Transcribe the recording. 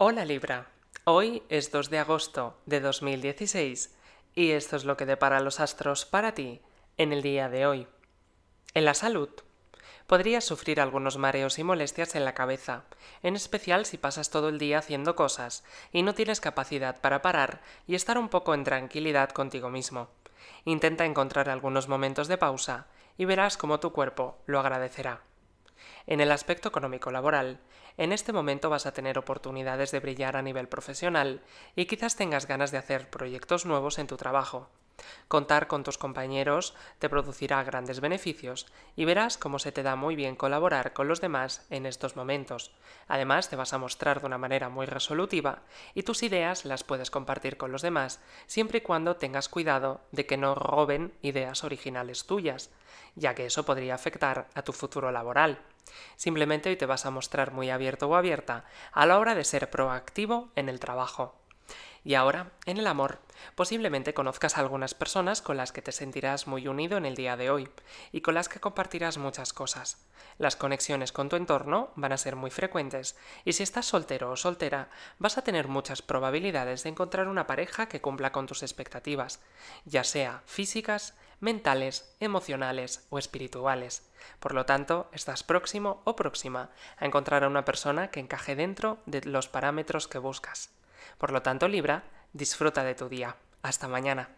Hola Libra, hoy es 2 de agosto de 2016 y esto es lo que depara los astros para ti en el día de hoy. En la salud, podrías sufrir algunos mareos y molestias en la cabeza, en especial si pasas todo el día haciendo cosas y no tienes capacidad para parar y estar un poco en tranquilidad contigo mismo. Intenta encontrar algunos momentos de pausa y verás cómo tu cuerpo lo agradecerá. En el aspecto económico laboral, en este momento vas a tener oportunidades de brillar a nivel profesional y quizás tengas ganas de hacer proyectos nuevos en tu trabajo. Contar con tus compañeros te producirá grandes beneficios y verás cómo se te da muy bien colaborar con los demás en estos momentos. Además, te vas a mostrar de una manera muy resolutiva y tus ideas las puedes compartir con los demás, siempre y cuando tengas cuidado de que no roben ideas originales tuyas, ya que eso podría afectar a tu futuro laboral. Simplemente hoy te vas a mostrar muy abierto o abierta a la hora de ser proactivo en el trabajo. Y ahora, en el amor, posiblemente conozcas a algunas personas con las que te sentirás muy unido en el día de hoy y con las que compartirás muchas cosas. Las conexiones con tu entorno van a ser muy frecuentes y si estás soltero o soltera, vas a tener muchas probabilidades de encontrar una pareja que cumpla con tus expectativas, ya sea físicas, mentales, emocionales o espirituales. Por lo tanto, estás próximo o próxima a encontrar a una persona que encaje dentro de los parámetros que buscas. Por lo tanto, Libra, disfruta de tu día. Hasta mañana.